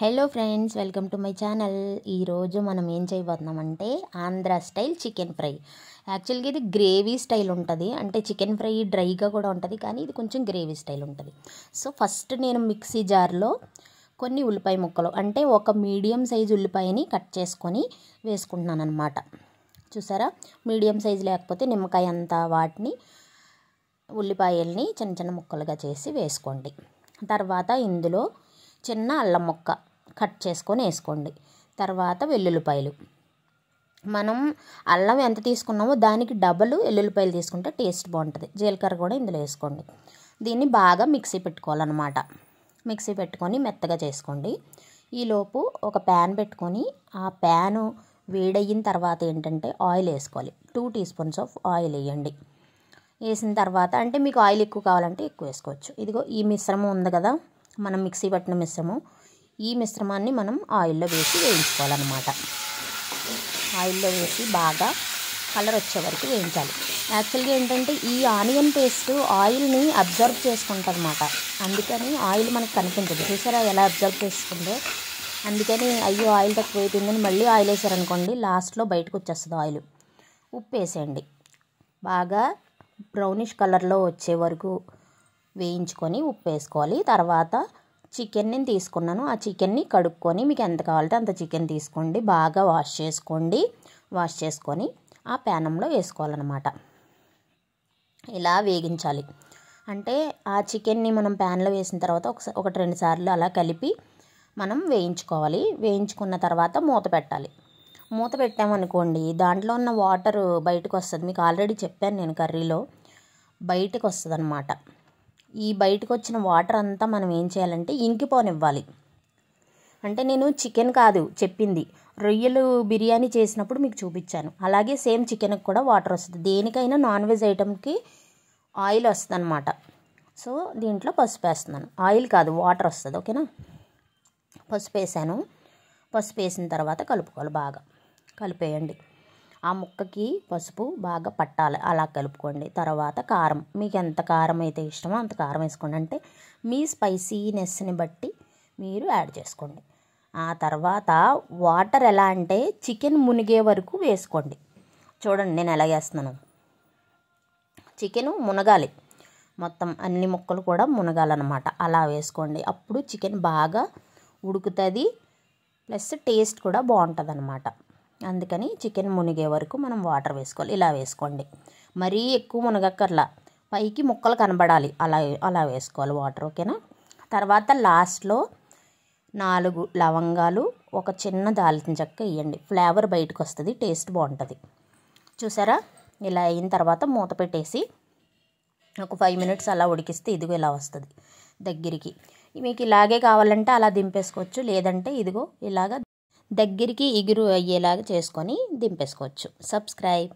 hello friends welcome to my channel ఈరోజు మనం ఏం చేయబోతున్నామంటే ఆంధ్ర స్టైల్ చికెన్ ఫ్రై యాక్చువల్గా ఇది గ్రేవీ స్టైల్ ఉంటుంది అంటే చికెన్ ఫ్రై డ్రైగా కూడా ఉంటుంది కానీ ఇది కొంచెం గ్రేవీ స్టైల్ ఉంటుంది సో ఫస్ట్ నేను మిక్సీ జార్లో కొన్ని ఉల్లిపాయ ముక్కలు అంటే ఒక మీడియం సైజు ఉల్లిపాయని కట్ చేసుకొని వేసుకుంటున్నాను అనమాట చూసారా మీడియం సైజు లేకపోతే నిమ్మకాయ అంతా వాటిని ఉల్లిపాయల్ని చిన్న చిన్న ముక్కలుగా చేసి వేసుకోండి తర్వాత ఇందులో చిన్న అల్లం ముక్క కట్ చేసుకొని వేసుకోండి తర్వాత వెల్లుల్లిపాయలు మనం అల్లం ఎంత తీసుకున్నామో దానికి డబల్ వెల్లుల్లిపాయలు తీసుకుంటే టేస్ట్ బాగుంటుంది జీలకర్ర కూడా ఇందులో వేసుకోండి దీన్ని బాగా మిక్సీ పెట్టుకోవాలన్నమాట మిక్సీ పెట్టుకొని మెత్తగా చేసుకోండి ఈలోపు ఒక ప్యాన్ పెట్టుకొని ఆ ప్యాను వేడయిన తర్వాత ఏంటంటే ఆయిల్ వేసుకోవాలి two teaspoons of oil వేయండి వేసిన తర్వాత అంటే మీకు ఆయిల్ ఎక్కువ కావాలంటే ఎక్కువ వేసుకోవచ్చు ఇదిగో ఈ మిశ్రమం ఉంది కదా మనం మిక్సీ పట్టిన మిశ్రమం ఈ మిశ్రమాన్ని మనం ఆయిల్లో వేసి వేయించుకోవాలన్నమాట ఆయిల్లో వేసి బాగా కలర్ వచ్చే వరకు వేయించాలి యాక్చువల్గా ఏంటంటే ఈ ఆనియన్ పేస్ట్ ఆయిల్ని అబ్జర్వ్ చేసుకుంటుంది అనమాట అందుకని ఆయిల్ మనకు కనిపించదు చూసారా ఎలా అబ్జర్వ్ చేసుకుందో అందుకని అయ్యో ఆయిల్ తక్కువ మళ్ళీ ఆయిల్ వేసారనుకోండి లాస్ట్లో బయటకు వచ్చేస్తుంది ఆయిల్ ఉప్పు వేసేయండి బాగా బ్రౌనిష్ కలర్లో వచ్చే వరకు వేయించుకొని ఉప్పు వేసుకోవాలి తర్వాత చికెన్ నేను తీసుకున్నాను ఆ చికెన్ని కడుక్కొని మీకు ఎంత కావాలంటే అంత చికెన్ తీసుకోండి బాగా వాష్ చేసుకోండి వాష్ చేసుకొని ఆ ప్యానంలో వేసుకోవాలన్నమాట ఇలా వేగించాలి అంటే ఆ చికెన్ని మనం ప్యాన్లో వేసిన తర్వాత ఒకసారి ఒకటి రెండు సార్లు అలా కలిపి మనం వేయించుకోవాలి వేయించుకున్న తర్వాత మూత పెట్టాలి మూత పెట్టామనుకోండి దాంట్లో ఉన్న వాటర్ బయటకు వస్తుంది మీకు ఆల్రెడీ చెప్పాను నేను కర్రీలో బయటకు వస్తుంది ఈ బయటకు వచ్చిన వాటర్ అంతా మనం ఏం చేయాలంటే ఇంకిపోనివ్వాలి అంటే నేను చికెన్ కాదు చెప్పింది రొయ్యలు బిర్యానీ చేసినప్పుడు మీకు చూపించాను అలాగే సేమ్ చికెన్కి కూడా వాటర్ వస్తుంది దేనికైనా నాన్ వెజ్ ఐటెంకి ఆయిల్ వస్తుంది అనమాట సో దీంట్లో పసుపు వేస్తున్నాను ఆయిల్ కాదు వాటర్ వస్తుంది ఓకేనా పసుపు వేసాను పసుపు వేసిన తర్వాత కలుపుకోవాలి బాగా కలిపేయండి ఆ ముక్కకి పసుపు బాగా పట్టాలి అలా కలుపుకోండి తర్వాత కారం మీకు ఎంత కారం అయితే ఇష్టమో అంత కారం వేసుకోండి అంటే మీ స్పైసీనెస్ని బట్టి మీరు యాడ్ చేసుకోండి ఆ తర్వాత వాటర్ ఎలా అంటే చికెన్ మునిగే వరకు వేసుకోండి చూడండి నేను ఎలా వేస్తున్నాను చికెన్ మునగాలి మొత్తం అన్ని ముక్కలు కూడా మునగాలన్నమాట అలా వేసుకోండి అప్పుడు చికెన్ బాగా ఉడుకుతుంది ప్లస్ టేస్ట్ కూడా బాగుంటుంది అన్నమాట అందుకని చికెన్ మునిగే వరకు మనం వాటర్ వేసుకోవాలి ఇలా వేసుకోండి మరీ ఎక్కువ మునగక్కర్లా పైకి ముక్కలు కనబడాలి అలా అలా వేసుకోవాలి వాటర్ ఓకేనా తర్వాత లాస్ట్లో నాలుగు లవంగాలు ఒక చిన్న దాల్చిన చెక్క వేయండి ఫ్లేవర్ బయటకు వస్తుంది టేస్ట్ బాగుంటుంది చూసారా ఇలా అయిన తర్వాత మూత పెట్టేసి ఒక ఫైవ్ మినిట్స్ అలా ఉడికిస్తే ఇదిగో ఇలా వస్తుంది దగ్గరికి మీకు ఇలాగే కావాలంటే అలా దింపేసుకోవచ్చు లేదంటే ఇదిగో ఇలాగ దగ్గరికి ఎగురు అయ్యేలాగా చేసుకొని దింపేసుకోవచ్చు సబ్స్క్రైబ్